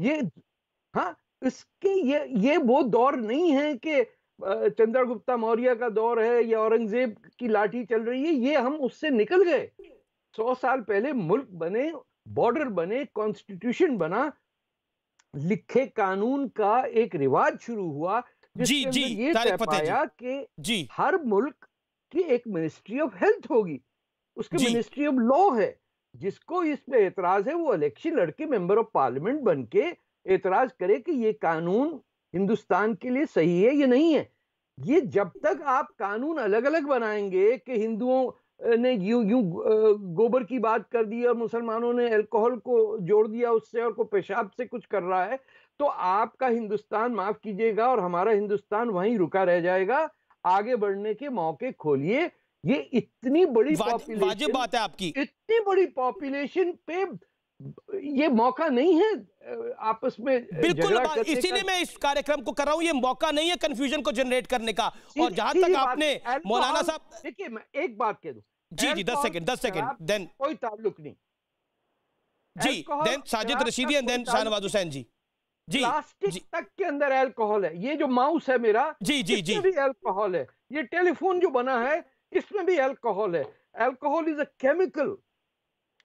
ये हाँ इसके ये ये वो दौर नहीं है कि चंद्रगुप्ता मौर्य का दौर है या औरंगजेब की लाठी चल रही है ये हम उससे निकल गए सौ साल पहले मुल्क बने बॉर्डर बने कॉन्स्टिट्यूशन बना लिखे कानून का एक रिवाज शुरू हुआ जी जी ये पाया कि जी हर मुल्क की एक मिनिस्ट्री ऑफ हेल्थ होगी उसके मिनिस्ट्री ऑफ लॉ है जिसको इस पे एतराज है वो इलेक्शन लड़के मेंबर ऑफ पार्लियामेंट बन के एतराज करे कि ये कानून हिंदुस्तान के लिए सही है ये नहीं है ये जब तक आप कानून अलग अलग बनाएंगे कि हिंदुओं ने यूं यूं गोबर की बात कर दी और मुसलमानों ने अल्कोहल को जोड़ दिया उससे और को पेशाब से कुछ कर रहा है तो आपका हिंदुस्तान माफ कीजिएगा और हमारा हिंदुस्तान वहीं रुका रह जाएगा आगे बढ़ने के मौके खोलिए ये इतनी बड़ी वाजिब बात है आपकी इतनी बड़ी पॉपुलेशन पे ये मौका नहीं है आपस में बिल्कुल इसीलिए मैं इस कार्यक्रम को कर रहा हूँ ये मौका नहीं है कंफ्यूजन को जनरेट करने का और जहां तक आपने तो मौलाना साहब देखिए मैं एक बात कह दू जी जी दस सेकंड दस सेकंड देन कोई ताल्लुक नहीं जी then Sajid Rashidi and then Shahnawaz Hussain ji जी प्लास्टिक जी, तक के अंदर अल्कोहल है ये जो माउस है मेरा जी जी जी अल्कोहल है ये टेलीफोन जो बना है इसमें भी अल्कोहल है alcohol is a chemical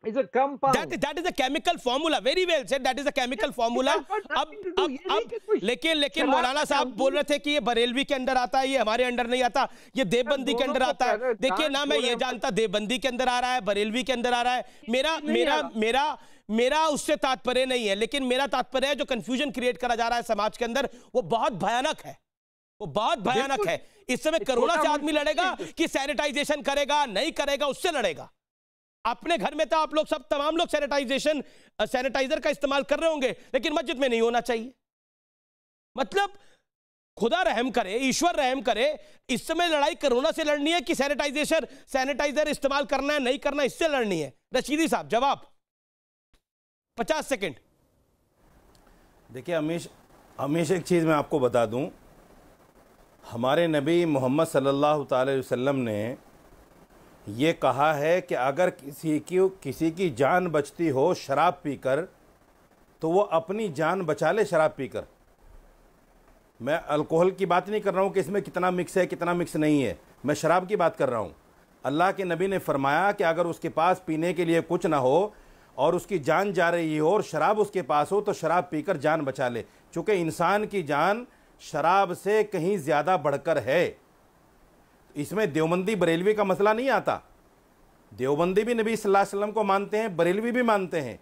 is a compound that is is a chemical formula very well said that is a chemical yes, formula अब अब लेकिन लेकिन मौलाना साहब बोल रहे थे कि ये बरेलवी के अंदर आता है ये हमारे अंडर नहीं आता ये देवबंदी के अंदर आता है देखिए ना मैं ये जानता देवबंदी के अंदर आ रहा है बरेलवी के अंदर आ रहा है मेरा मेरा मेरा मेरा उससे तात्पर्य नहीं है लेकिन मेरा तात्पर्य है जो कंफ्यूजन क्रिएट करा जा रहा है समाज के अंदर वो बहुत भयानक है वो बहुत भयानक है इस समय करोड़ों से आदमी लड़ेगा कि सैनिटाइजेशन करेगा नहीं करेगा उससे लड़ेगा अपने घर में तो आप लोग सब तमाम लोग सैनिटाइजेशन सैनिटाइजर का इस्तेमाल कर रहे होंगे लेकिन मस्जिद में नहीं होना चाहिए मतलब खुदा रहम करे ईश्वर रहम करे इस समय लड़ाई कोरोना से लड़नी है कि सैनिटाइजेशन सैनिटाइजर इस्तेमाल करना है नहीं करना इससे लड़नी है रशीदी साहब जवाब पचास सेकेंड देखिए अमीश अमीश एक चीज़ मैं आपको बता दूं हमारे नबी मोहम्मद सल्लल्लाहु अलैहि वसल्लम ने ये कहा है कि अगर किसी की किसी की जान बचती हो शराब पीकर तो वो अपनी जान बचा ले शराब पीकर मैं अल्कोहल की बात नहीं कर रहा हूँ कि इसमें कितना मिक्स है कितना मिक्स नहीं है मैं शराब की बात कर रहा हूँ अल्लाह के नबी ने फरमाया कि अगर उसके पास पीने के लिए कुछ ना हो और उसकी जान जा रही हो और शराब उसके पास हो तो शराब पीकर जान बचा ले चूँकि इंसान की जान शराब से कहीं ज़्यादा बढ़कर है इसमें देवबंदी बरेलवी का मसला नहीं आता देवबंदी भी नबी सल्लल्लाहु अलैहि वसल्लम को मानते हैं बरेलवी भी मानते हैं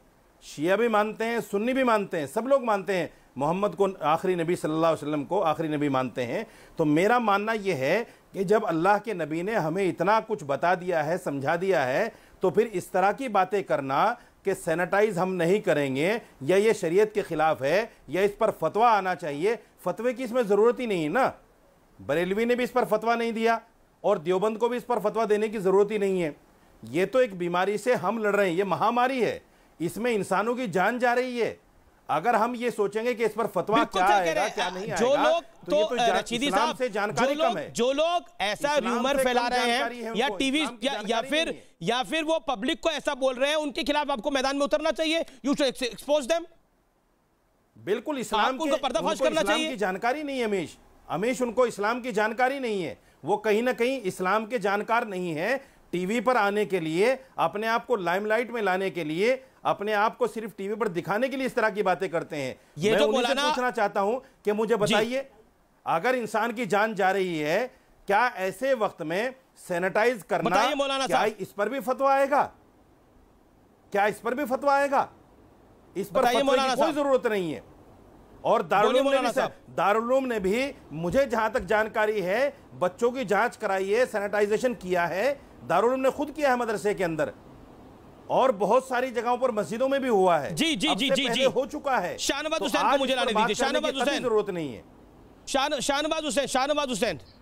शिया भी मानते हैं सुन्नी भी मानते हैं सब लोग मानते हैं मोहम्मद को आखिरी नबी सल्लल्लाहु अलैहि वसल्लम को आखिरी नबी मानते हैं तो मेरा मानना यह है कि जब अल्लाह के नबी ने हमें इतना कुछ बता दिया है समझा दिया है तो फिर इस तरह की बातें करना कि सैनिटाइज हम नहीं करेंगे या ये शरीयत के ख़िलाफ़ है या इस पर फतवा आना चाहिए फतवे की इसमें ज़रूरत ही नहीं है ना बरेलवी ने भी इस पर फतवा नहीं दिया और देवबंद को भी इस पर फतवा देने की ज़रूरत ही नहीं है ये तो एक बीमारी से हम लड़ रहे हैं ये महामारी है इसमें इंसानों की जान जा रही है अगर हम ये सोचेंगे कि इस पर फतवा क्या आएगा क्या नहीं जो लोग तो, तो, तो रशीदी साहब से जानकारी कम है जो लोग ऐसा र्यूमर फैला रहे हैं या टीवी या, या फिर या फिर वो पब्लिक को ऐसा बोल रहे हैं उनके खिलाफ आपको मैदान में उतरना चाहिए यू एक्सपोज देम बिल्कुल इस्लाम को पर्दाफाश करना चाहिए की जानकारी नहीं है अमीश अमीश उनको इस्लाम की जानकारी नहीं है वो कहीं ना कहीं इस्लाम के जानकार नहीं है टीवी पर आने के लिए अपने आप को लाइमलाइट में लाने के लिए अपने आप को सिर्फ टीवी पर दिखाने के लिए इस तरह की बातें करते हैं ये मैं जो मौलाना पूछना चाहता हूं कि मुझे बताइए अगर इंसान की जान जा रही है क्या ऐसे वक्त में सैनिटाइज करना क्या इस पर भी फतवा आएगा क्या इस पर भी फतवा आएगा इस पर कोई जरूरत नहीं है और दारुलूम ने भी दारुलूम ने भी मुझे जहां तक जानकारी है बच्चों की जांच कराई है सैनिटाइजेशन किया है दारुलूम ने खुद किया है मदरसे के अंदर और बहुत सारी जगहों पर मस्जिदों में भी हुआ है जी जी जी जी जी हो चुका है शाहनवाज तो हुसैन को मुझे लाने दीजिए शाहनवाज हुसैन जरूरत नहीं है शाहनवाज हुसैन शाहनवाज हुसैन